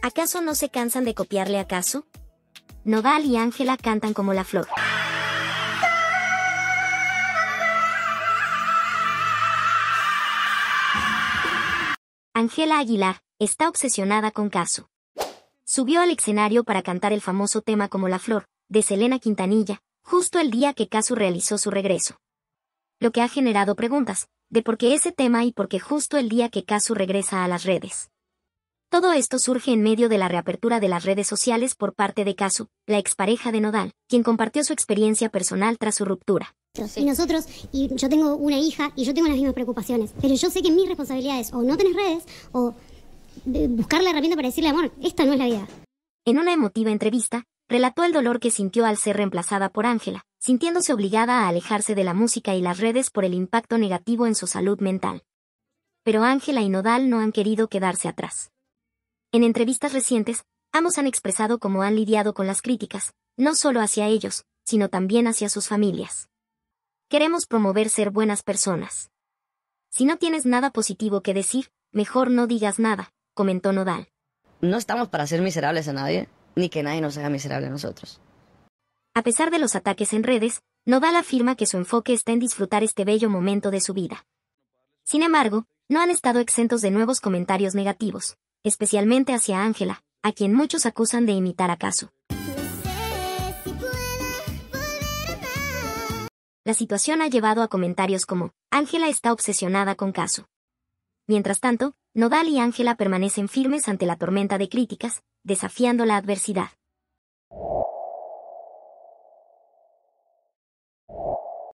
¿Acaso no se cansan de copiarle a acaso? Nodal y Ángela cantan como la flor. Ángela Aguilar está obsesionada con Caso. Subió al escenario para cantar el famoso tema Como la flor, de Selena Quintanilla, justo el día que Casu realizó su regreso. Lo que ha generado preguntas, de por qué ese tema y por qué justo el día que Casu regresa a las redes. Todo esto surge en medio de la reapertura de las redes sociales por parte de Casu, la expareja de Nodal, quien compartió su experiencia personal tras su ruptura. Y nosotros, y yo tengo una hija y yo tengo las mismas preocupaciones, pero yo sé que mi responsabilidad es o no tener redes o buscar la herramienta para decirle, amor, esta no es la vida. En una emotiva entrevista, relató el dolor que sintió al ser reemplazada por Ángela, sintiéndose obligada a alejarse de la música y las redes por el impacto negativo en su salud mental. Pero Ángela y Nodal no han querido quedarse atrás. En entrevistas recientes, ambos han expresado cómo han lidiado con las críticas, no solo hacia ellos, sino también hacia sus familias. Queremos promover ser buenas personas. Si no tienes nada positivo que decir, mejor no digas nada, comentó Nodal. No estamos para ser miserables a nadie, ni que nadie nos haga miserable a nosotros. A pesar de los ataques en redes, Nodal afirma que su enfoque está en disfrutar este bello momento de su vida. Sin embargo, no han estado exentos de nuevos comentarios negativos, especialmente hacia Ángela, a quien muchos acusan de imitar a Caso. La situación ha llevado a comentarios como, Ángela está obsesionada con Caso. Mientras tanto, Nodal y Ángela permanecen firmes ante la tormenta de críticas, desafiando la adversidad.